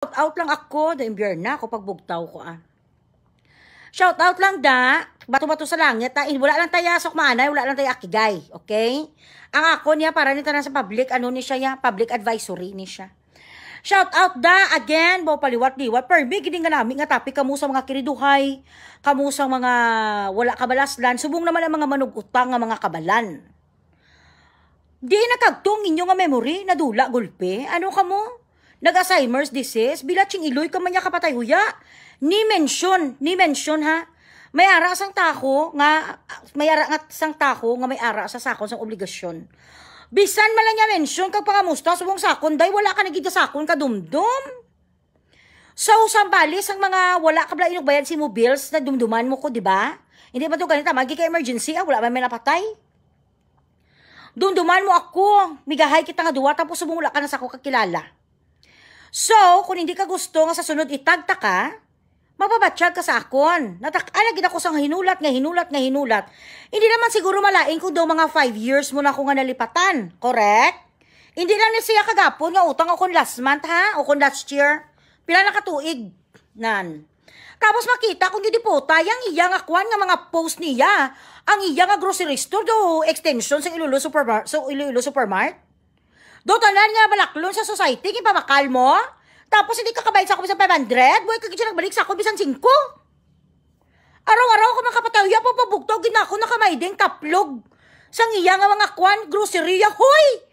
Shout out lang ako, da imbyar na ako pagbugtaw ko ah. Shout out lang da, bato-bato sa langit, ta, ah. eh, wala lang tayo sok manay, wala lang tayo akigay, okay? Ang ako niya, para nito na sa public, ano ni siya ya, public advisory ni siya. Shout out da, again, bo paliwat-liwat, permi, gini nga namin nga tapi, kamu mga kiriduhay, kamu mga wala kabalaslan, subong naman ang mga manugutang nga mga kabalan. Di nakagtong inyo nga memory, nadula, gulpe, ano kamo? Nag-Alzheimer's disease, bilatsing iloy ka man kapatay huya. Ni mention, ni mention ha. May ara sang tako nga may ara nga sang tako nga may ara sa sakon sang obligasyon. Bisan man niya mention kag pangamusta subong sakon day wala ka nagidya sakon ka dumdum. So, sambalis sang mga wala ka bala bayad si mobiles na dumduman mo ko, di ba? Hindi pa to ganita Magi ka emergency, ah, wala ba may napatay? Dumduman mo ako, migahay kita nga duwa, tapos subong wala ka na sa ako kakilala. So, kung hindi ka gusto nga sa sunod itagta ka, mababatsyag ka sa akon. Natakala gid ako sa hinulat nga hinulat nga hinulat. Hindi naman siguro malain kung daw mga 5 years mo na ako nga nalipatan. Correct? Hindi na ni siya kagapon nga utang akon last month ha o kon last year. Pila na katuig nan. Tapos makita kung gidi po tayang iya nga kwan nga mga post niya ang iya nga grocery store do extension sa Iloilo Supermart. So Iloilo Supermart lang nga balaklon sa society, kaya pamakal mo? Tapos hindi ka kabayad sa ako bisan 500? Boy, kagit siya nagbalik sa ako bisan 5? Araw-araw ko makapatayo, pabugtog, ginako na kamay din, kaplog. Sang iya nga mga kwan, grocery, hoy!